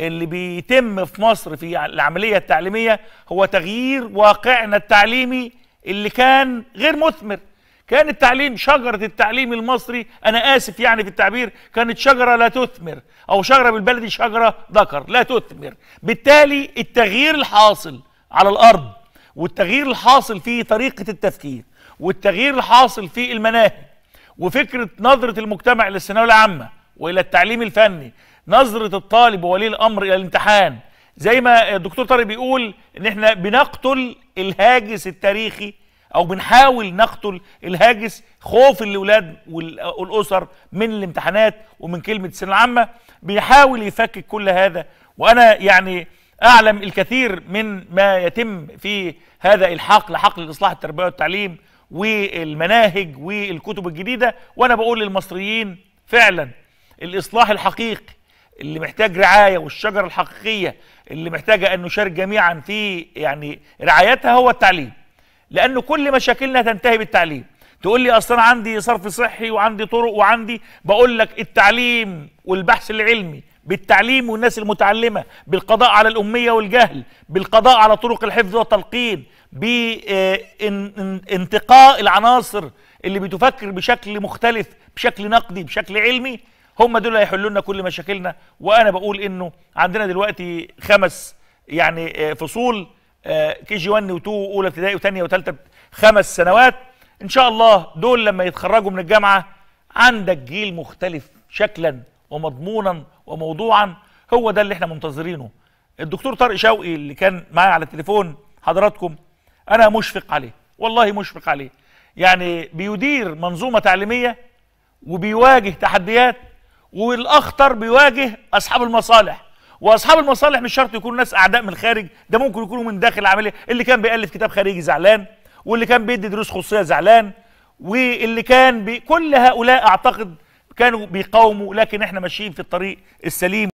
اللي بيتم في مصر في العملية التعليمية هو تغيير واقعنا التعليمي اللي كان غير مثمر كان التعليم شجرة التعليم المصري أنا آسف يعني في التعبير كانت شجرة لا تثمر أو شجرة بالبلدي شجرة ذكر لا تثمر بالتالي التغيير الحاصل على الأرض والتغيير الحاصل في طريقة التفكير والتغيير الحاصل في المناهج وفكرة نظرة المجتمع للثانوية العامة وإلى التعليم الفني نظره الطالب وولي الامر الى الامتحان زي ما الدكتور طارق بيقول ان احنا بنقتل الهاجس التاريخي او بنحاول نقتل الهاجس خوف الاولاد والاسر من الامتحانات ومن كلمه السنه العامه بيحاول يفكك كل هذا وانا يعني اعلم الكثير من ما يتم في هذا الحقل حقل الاصلاح التربوي والتعليم والمناهج والكتب الجديده وانا بقول للمصريين فعلا الاصلاح الحقيقي اللي محتاج رعايه والشجره الحقيقيه اللي محتاجه ان نشارك جميعا في يعني رعايتها هو التعليم لأن كل مشاكلنا تنتهي بالتعليم تقول لي اصلا عندي صرف صحي وعندي طرق وعندي بقول لك التعليم والبحث العلمي بالتعليم والناس المتعلمه بالقضاء على الاميه والجهل بالقضاء على طرق الحفظ والتلقين بانتقاء آه، العناصر اللي بتفكر بشكل مختلف بشكل نقدي بشكل علمي هم دول هيحلوا لنا كل مشاكلنا وانا بقول انه عندنا دلوقتي خمس يعني آه، فصول آه، كي جي 1 و2 واولى ابتدائي وثانيه وثالثه خمس سنوات ان شاء الله دول لما يتخرجوا من الجامعه عندك جيل مختلف شكلا ومضمونا وموضوعا هو ده اللي احنا منتظرينه الدكتور طارق شوقي اللي كان معايا على التليفون حضراتكم انا مشفق عليه والله مشفق عليه يعني بيدير منظومه تعليميه وبيواجه تحديات والاخطر بيواجه اصحاب المصالح واصحاب المصالح مش شرط يكونوا ناس اعداء من الخارج ده ممكن يكونوا من داخل العمليه اللي كان بيالف كتاب خارجي زعلان واللي كان بيدي دروس خصوصيه زعلان واللي كان بي... كل هؤلاء اعتقد كانوا بيقاوموا لكن احنا ماشيين في الطريق السليم